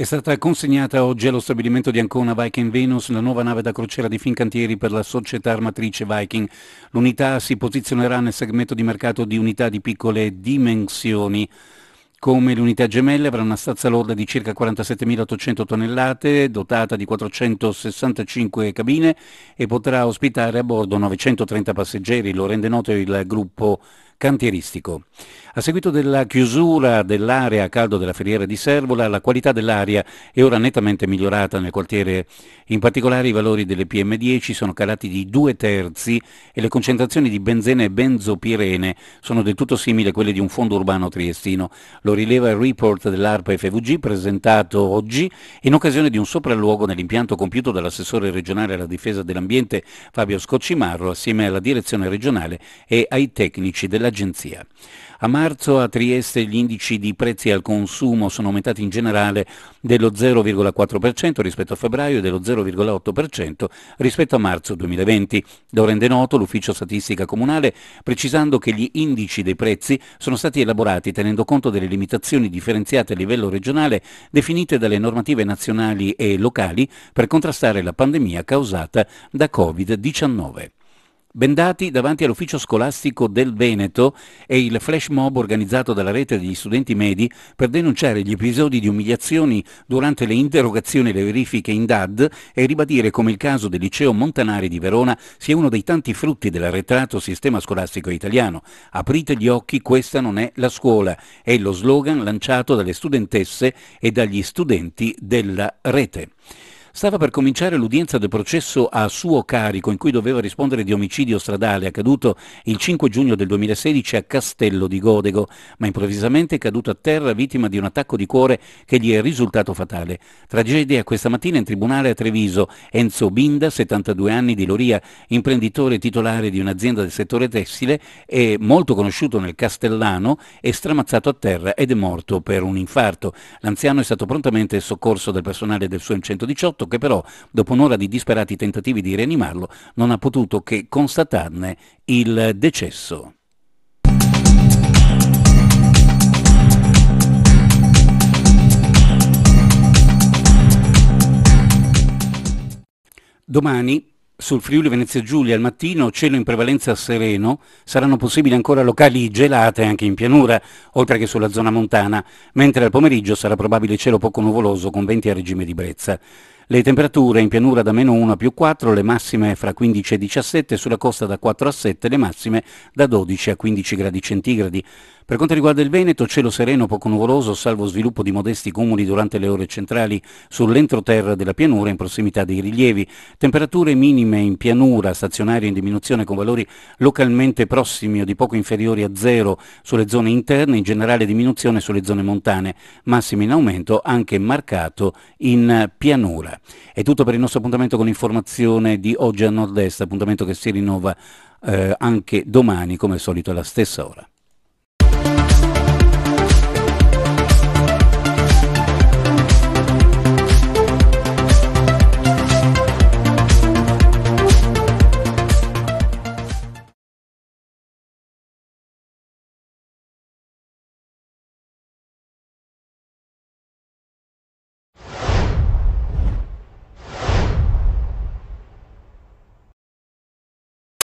È stata consegnata oggi allo stabilimento di Ancona Viking Venus la nuova nave da crociera di Fincantieri per la società armatrice Viking. L'unità si posizionerà nel segmento di mercato di unità di piccole dimensioni. Come le unità gemelle avrà una stazza lorda di circa 47.800 tonnellate, dotata di 465 cabine e potrà ospitare a bordo 930 passeggeri, lo rende noto il gruppo cantieristico. A seguito della chiusura dell'area a caldo della filiera di Servola, la qualità dell'aria è ora nettamente migliorata nel quartiere. In particolare i valori delle PM10 sono calati di due terzi e le concentrazioni di benzene e benzopirene sono del tutto simili a quelle di un fondo urbano triestino. Lo rileva il report dell'ARPA FVG presentato oggi in occasione di un sopralluogo nell'impianto compiuto dall'assessore regionale alla difesa dell'ambiente Fabio Scoccimarro assieme alla direzione regionale e ai tecnici della dell'agenzia. A marzo a Trieste gli indici di prezzi al consumo sono aumentati in generale dello 0,4% rispetto a febbraio e dello 0,8% rispetto a marzo 2020. Lo rende noto l'ufficio statistica comunale precisando che gli indici dei prezzi sono stati elaborati tenendo conto delle limitazioni differenziate a livello regionale definite dalle normative nazionali e locali per contrastare la pandemia causata da Covid-19. Bendati davanti all'ufficio scolastico del Veneto e il flash mob organizzato dalla rete degli studenti medi per denunciare gli episodi di umiliazioni durante le interrogazioni e le verifiche in DAD e ribadire come il caso del liceo Montanari di Verona sia uno dei tanti frutti dell'arretrato sistema scolastico italiano. Aprite gli occhi, questa non è la scuola, è lo slogan lanciato dalle studentesse e dagli studenti della rete. Stava per cominciare l'udienza del processo a suo carico in cui doveva rispondere di omicidio stradale accaduto il 5 giugno del 2016 a Castello di Godego, ma improvvisamente è caduto a terra vittima di un attacco di cuore che gli è risultato fatale. Tragedia questa mattina in tribunale a Treviso. Enzo Binda, 72 anni di Loria, imprenditore titolare di un'azienda del settore tessile e molto conosciuto nel Castellano, è stramazzato a terra ed è morto per un infarto. L'anziano è stato prontamente soccorso dal personale del suo 118 Giovanotto, che però dopo un'ora di disperati tentativi di rianimarlo non ha potuto che constatarne il decesso. Domani sul Friuli Venezia Giulia al mattino cielo in prevalenza sereno, saranno possibili ancora locali gelate anche in pianura, oltre che sulla zona montana, mentre al pomeriggio sarà probabile cielo poco nuvoloso con venti a regime di brezza. Le temperature in pianura da meno 1 a più 4, le massime fra 15 e 17, sulla costa da 4 a 7, le massime da 12 a 15 gradi centigradi. Per quanto riguarda il Veneto, cielo sereno poco nuvoloso, salvo sviluppo di modesti cumuli durante le ore centrali sull'entroterra della pianura in prossimità dei rilievi. Temperature minime in pianura, stazionarie in diminuzione con valori localmente prossimi o di poco inferiori a zero sulle zone interne, in generale diminuzione sulle zone montane, massime in aumento anche marcato in pianura. È tutto per il nostro appuntamento con l'informazione di oggi a Nord-Est, appuntamento che si rinnova eh, anche domani, come al solito, alla stessa ora.